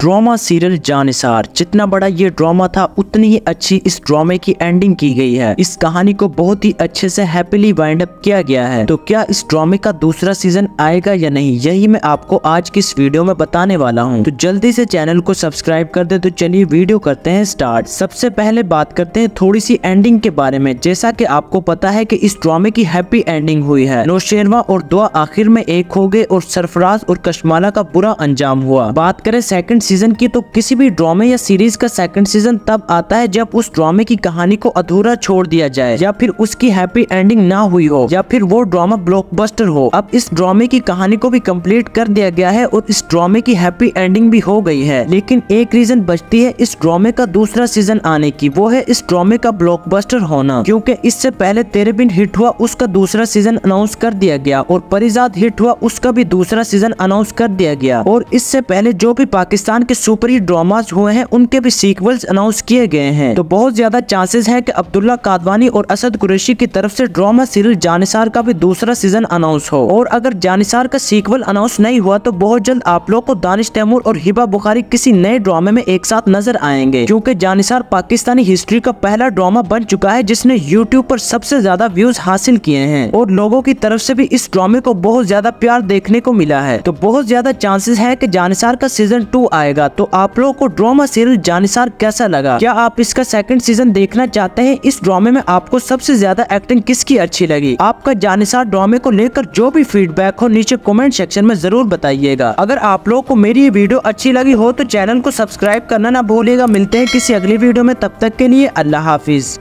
drama serial जानिसार जितना बड़ा ये ड्रामा था उतनी ही अच्छी इस ड्रामे की एंडिंग की गई है इस कहानी को बहुत ही अच्छे से हैप्पीली वाइंड अप किया गया है तो क्या इस ड्रामे का दूसरा सीजन आएगा या नहीं यही मैं आपको आज की इस वीडियो में बताने वाला हूँ तो जल्दी से चैनल को सब्सक्राइब कर दे तो चलिए वीडियो करते हैं स्टार्ट सबसे पहले बात करते हैं थोड़ी सी एंडिंग के बारे में जैसा की आपको पता है की इस ड्रामे की हैप्पी एंडिंग हुई है नौशेरवा और दुआ आखिर में एक हो गए और सरफराज और कशमाला का बुरा अंजाम हुआ बात करें सेकंड सेकंड सीजन की तो किसी भी ड्रामे या सीरीज का सेकंड सीजन तब आता है जब उस ड्रामे की कहानी को अधूरा छोड़ दिया जाए या फिर उसकी हैप्पी एंडिंग ना हुई हो या फिर वो ड्रामा ब्लॉकबस्टर हो अब इस ड्रामे की कहानी को भी कम्प्लीट कर दिया गया है और इस ड्रामे की हैप्पी एंडिंग भी हो गई है लेकिन एक रीजन बचती है इस ड्रामे का दूसरा सीजन आने की वो है इस ड्रामे का ब्लॉकबस्टर होना क्योंकि इससे पहले तेरे बिन हिट हुआ उसका दूसरा सीजन अनाउंस कर दिया गया और परिजात हिट हुआ उसका भी दूसरा सीजन अनाउंस कर दिया गया और इससे पहले जो भी पाकिस्तान पाकिस्तान के सुपर हिट ड्रामाज हुए हैं उनके भी सीक्वल्स अनाउंस किए गए हैं तो बहुत ज्यादा चांसेस है कि अब्दुल्ला कादवानी और असद कुरैशी की तरफ से ड्रामा सीरियल जानिसार का भी दूसरा सीजन अनाउंस हो और अगर जानिसार का सीक्वल अनाउंस नहीं हुआ तो बहुत जल्द आप लोग को दानिश तैमूर और हिबा बुखारी किसी नए ड्रामे में एक साथ नजर आएंगे क्योंकि जानिसार पाकिस्तानी हिस्ट्री का पहला ड्रामा बन चुका है जिसने यूट्यूब पर सबसे ज्यादा व्यूज हासिल किए हैं और लोगों की तरफ से भी इस ड्रामे को बहुत ज्यादा प्यार देखने को मिला है तो बहुत ज्यादा चांसेस है की जानिसार का सीजन टू आएगा तो आप लोगों को ड्रामा सीरियल जानिसार कैसा लगा क्या आप इसका सेकंड सीजन देखना चाहते हैं इस ड्रामे में आपको सबसे ज्यादा एक्टिंग किसकी अच्छी लगी आपका जानिसार ड्रामे को लेकर जो भी फीडबैक हो नीचे कमेंट सेक्शन में जरूर बताइएगा अगर आप लोगों को मेरी ये वीडियो अच्छी लगी हो तो चैनल को सब्सक्राइब करना ना भूलेगा मिलते हैं किसी अगली वीडियो में तब तक के लिए अल्लाह हाफिज़